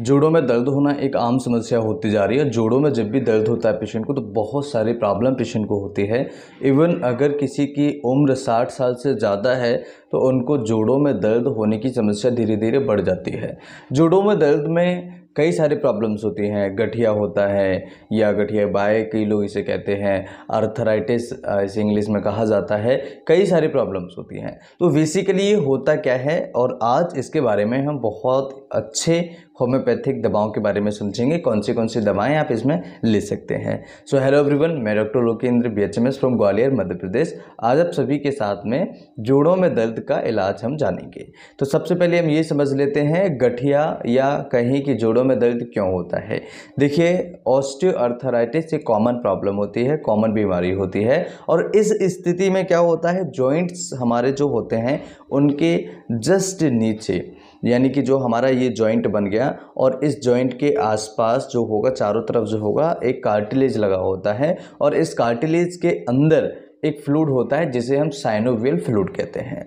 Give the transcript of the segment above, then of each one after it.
जोड़ों में दर्द होना एक आम समस्या होती जा रही है जोड़ों में जब भी दर्द होता है पेशेंट को तो बहुत सारी प्रॉब्लम पेशेंट को होती है इवन अगर किसी की उम्र 60 साल से ज़्यादा है तो उनको जोड़ों में दर्द होने की समस्या धीरे धीरे बढ़ जाती है जोड़ों में दर्द में कई सारी प्रॉब्लम्स होती हैं गठिया होता है या गठिया बाय कई लोग इसे कहते हैं अर्थराइटिस इसे इंग्लिश में कहा जाता है कई सारी प्रॉब्लम्स होती हैं तो बेसिकली ये होता क्या है और आज इसके बारे में हम बहुत अच्छे होम्योपैथिक दवाओं के बारे में समझेंगे कौन सी कौन सी दवाएं आप इसमें ले सकते हैं सो हेलो एवरीवन मैं doctor Lokendra B H M S from Gwalior Madhya Pradesh आज आप सभी के साथ में जोड़ों में दर्द का इलाज हम जानेंगे तो सबसे पहले हम ये समझ लेते हैं गठिया या कहीं कि जोड़ों में दर्द क्यों होता है देखिए ऑस्टियोआर्थराइटिस एक कॉमन प्रॉब्लम होती है कॉमन बीमारी होती है और इस स्थिति में क्या होता है जॉइंट्स हमारे जो होते हैं उनके जस्ट नीचे यानी कि जो हमारा ये जॉइंट बन गया और इस जॉइंट के आसपास जो होगा चारों तरफ जो होगा एक कार्टिलेज लगा होता है और इस कार्टिलेज के अंदर एक फ्लूड होता है जिसे हम साइनोवियल फ्लूड कहते हैं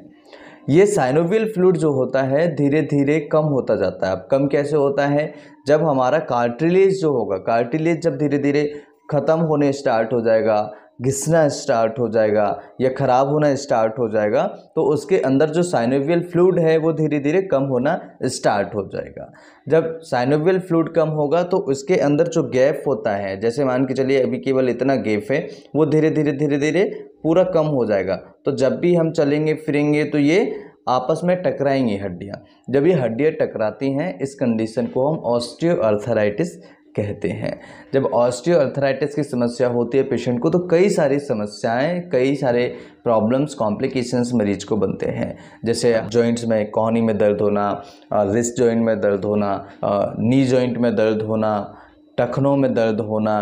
ये साइनोवियल फ्लूड जो होता है धीरे धीरे कम होता जाता है अब कम कैसे होता है जब हमारा कार्टिलेज जो होगा कार्टिलेज जब धीरे धीरे ख़त्म होने स्टार्ट हो जाएगा घिसना स्टार्ट हो जाएगा या ख़राब होना स्टार्ट हो जाएगा तो उसके अंदर जो साइनोवियल फ्लूड है वो धीरे धीरे कम होना स्टार्ट हो जाएगा जब साइनोवियल फ्लूड कम होगा तो उसके अंदर जो गैप होता है जैसे मान के चलिए अभी केवल इतना गैप है वो धीरे धीरे धीरे धीरे पूरा कम हो जाएगा तो जब भी हम चलेंगे फिरेंगे तो ये आपस में टकराएंगी हड्डियाँ जब ये हड्डियाँ टकराती हैं इस कंडीशन को हम ऑस्टियो अर्थराइटिस कहते हैं जब ऑस्टियोआर्थराइटिस की समस्या होती है पेशेंट को तो कई सारी समस्याएं कई सारे प्रॉब्लम्स कॉम्प्लिकेशंस मरीज को बनते हैं जैसे जॉइंट्स में कोहनी में दर्द होना रिस्ट जॉइंट में दर्द होना नी जॉइंट में दर्द होना टखनों में दर्द होना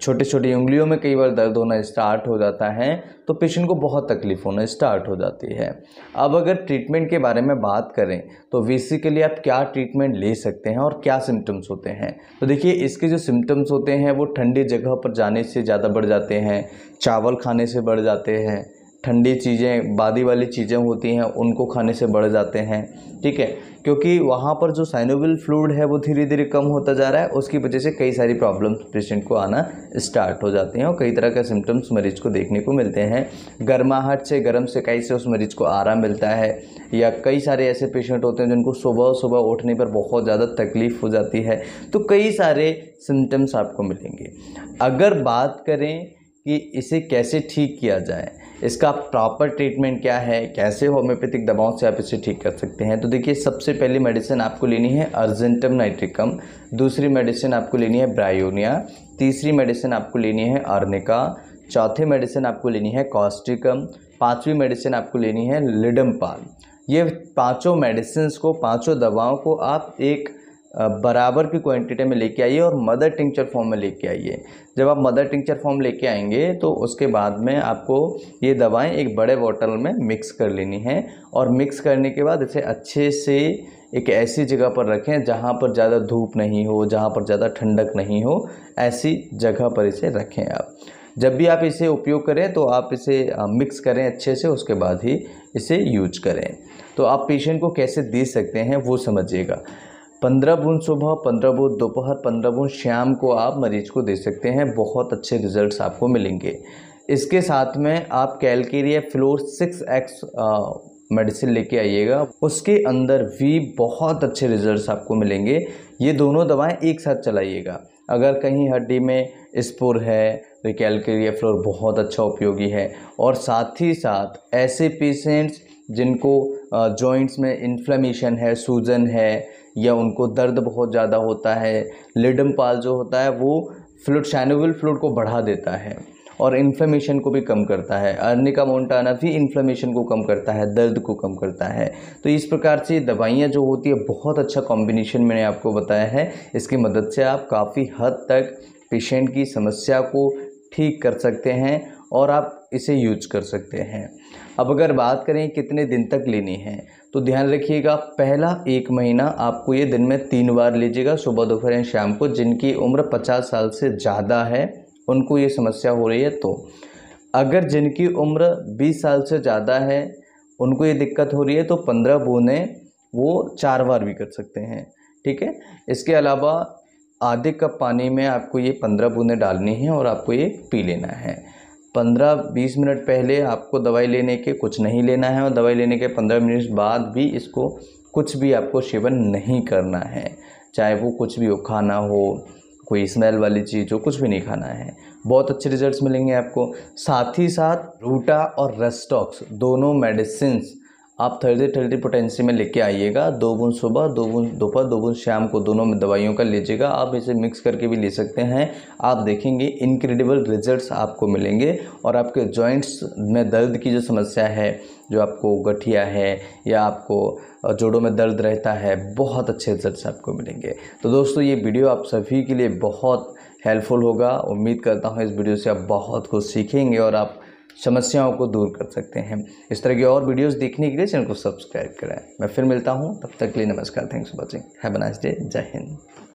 छोटे छोटी उंगलियों में कई बार दर्द होना स्टार्ट हो जाता है तो पेशेंट को बहुत तकलीफ़ होना स्टार्ट हो जाती है अब अगर ट्रीटमेंट के बारे में बात करें तो वीसी के लिए आप क्या ट्रीटमेंट ले सकते हैं और क्या सिम्टम्स होते हैं तो देखिए इसके जो सिम्टम्स होते हैं वो ठंडी जगह पर जाने से ज़्यादा बढ़ जाते हैं चावल खाने से बढ़ जाते हैं ठंडी चीज़ें बादी वाली चीज़ें होती हैं उनको खाने से बढ़ जाते हैं ठीक है क्योंकि वहाँ पर जो साइनोविल फ्लूड है वो धीरे धीरे कम होता जा रहा है उसकी वजह से कई सारी प्रॉब्लम्स पेशेंट को आना स्टार्ट हो जाती हैं और कई तरह के सिम्टम्स मरीज को देखने को मिलते हैं गर्माहट से गर्म सिकाई से उस मरीज को आराम मिलता है या कई सारे ऐसे पेशेंट होते हैं जिनको सुबह सुबह उठने पर बहुत ज़्यादा तकलीफ़ हो जाती है तो कई सारे सिम्टम्स आपको मिलेंगे अगर बात करें कि इसे कैसे ठीक किया जाए इसका प्रॉपर ट्रीटमेंट क्या है कैसे होम्योपैथिक दवाओं से आप इसे ठीक कर सकते हैं तो देखिए सबसे पहली मेडिसिन आपको लेनी है अर्जेंटम नाइट्रिकम दूसरी मेडिसिन आपको लेनी है ब्रायोनिया तीसरी मेडिसिन आपको लेनी है अर्निका चौथी मेडिसिन आपको लेनी है कॉस्टिकम पाँचवीं मेडिसिन आपको लेनी है लिडम्पाल ये पाँचों मेडिसिन को पाँचों दवाओं को आप एक बराबर की क्वांटिटी में लेके आइए और मदर टिंचर फॉर्म में लेके आइए जब आप मदर टिंचर फॉर्म लेके आएंगे तो उसके बाद में आपको ये दवाएं एक बड़े बॉटल में मिक्स कर लेनी है और मिक्स करने के बाद इसे अच्छे से एक ऐसी जगह पर रखें जहाँ पर ज़्यादा धूप नहीं हो जहाँ पर ज़्यादा ठंडक नहीं हो ऐसी जगह पर इसे रखें आप जब भी आप इसे उपयोग करें तो आप इसे मिक्स करें अच्छे से उसके बाद ही इसे यूज करें तो आप पेशेंट को कैसे दे सकते हैं वो समझिएगा पंद्रह बूंद सुबह पंद्रह बूंद दोपहर पंद्रह बूंद शाम को आप मरीज को दे सकते हैं बहुत अच्छे रिजल्ट्स आपको मिलेंगे इसके साथ में आप calcarea fluor six X medicine लेके आइएगा उसके अंदर भी बहुत अच्छे रिजल्ट्स आपको मिलेंगे ये दोनों दवाएं एक साथ चलाइएगा अगर कहीं हड्डी में स्पुर है तो कैलकेरिया फ्लोर बहुत अच्छा उपयोगी है और साथ ही साथ ऐसे पेशेंट्स जिनको जॉइंट्स में इन्फ्लेमेशन है सूजन है या उनको दर्द बहुत ज़्यादा होता है लिडम पाल जो होता है वो फ्लूड शैनोविल फ्लूड को बढ़ा देता है और इन्फ्लेमेशन को भी कम करता है अर्निका मोन्टाना भी इन्फ्लेमेशन को कम करता है दर्द को कम करता है तो इस प्रकार से दवाइयाँ जो होती है बहुत अच्छा कॉम्बिनेशन मैंने आपको बताया है इसकी मदद से आप काफ़ी हद तक पेशेंट की समस्या को ठीक कर सकते हैं और आप इसे यूज कर सकते हैं अब अगर बात करें कितने दिन तक लेनी है तो ध्यान रखिएगा पहला एक महीना आपको ये दिन में तीन बार लीजिएगा सुबह दोपहर या शाम को जिनकी उम्र पचास साल से ज़्यादा है उनको ये समस्या हो रही है तो अगर जिनकी उम्र 20 साल से ज़्यादा है उनको ये दिक्कत हो रही है तो पंद्रह बूंदें वो चार बार भी कर सकते हैं ठीक है इसके अलावा आधे कप पानी में आपको ये पंद्रह बूंदें डालनी हैं और आपको ये पी लेना है पंद्रह बीस मिनट पहले आपको दवाई लेने के कुछ नहीं लेना है और दवाई लेने के पंद्रह मिनट बाद भी इसको कुछ भी आपको सेवन नहीं करना है चाहे वो कुछ भी हो खाना हो कोई स्मेल वाली चीज़ हो कुछ भी नहीं खाना है बहुत अच्छे रिजल्ट्स मिलेंगे आपको साथ ही साथ रूटा और रेस्टॉक्स दोनों मेडिसिंस आप थर्टी थर्टी पोटेंसी में लेके आइएगा दो बुन सुबह दो बुन दोपहर दो बुन शाम को दोनों में दवाइयों का लीजिएगा आप इसे मिक्स करके भी ले सकते हैं आप देखेंगे इनक्रेडिबल रिजल्ट्स आपको मिलेंगे और आपके जॉइंट्स में दर्द की जो समस्या है जो आपको गठिया है या आपको जोड़ों में दर्द रहता है बहुत अच्छे रिजल्ट आपको मिलेंगे तो दोस्तों ये वीडियो आप सभी के लिए बहुत हेल्पफुल होगा उम्मीद करता हूँ इस वीडियो से आप बहुत कुछ सीखेंगे और आप समस्याओं को दूर कर सकते हैं इस तरह की और वीडियोस देखने के लिए चैनल को सब्सक्राइब कराएं मैं फिर मिलता हूँ तब तक के लिए नमस्कार thanks for watching have a nice day Jai Hind